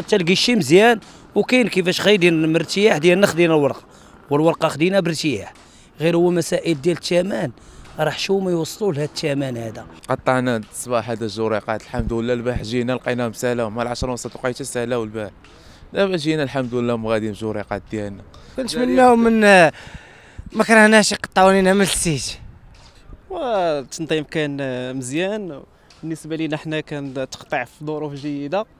تلقي الشيء مزيان وكاين كيفاش خايدين مرتياح ديالنا خدينا الورقه والورقه خدينا بارتياح غير هو مسائل ديال الثمن راه حشومه يوصلوا لهذا الثمن هذا قطعنا الصباح هذا الجوريقات الحمد لله البارح جينا لقيناهم مساله مع 10 ونص لقيت سالاو البارح دابا جينا الحمد لله مغادي الجوريقات ديالنا كنتمناو من ما كرهناش يقطعوا لينا من السيج والتنظيم كان مزيان بالنسبه لينا حنا كان تقطع في ظروف جيده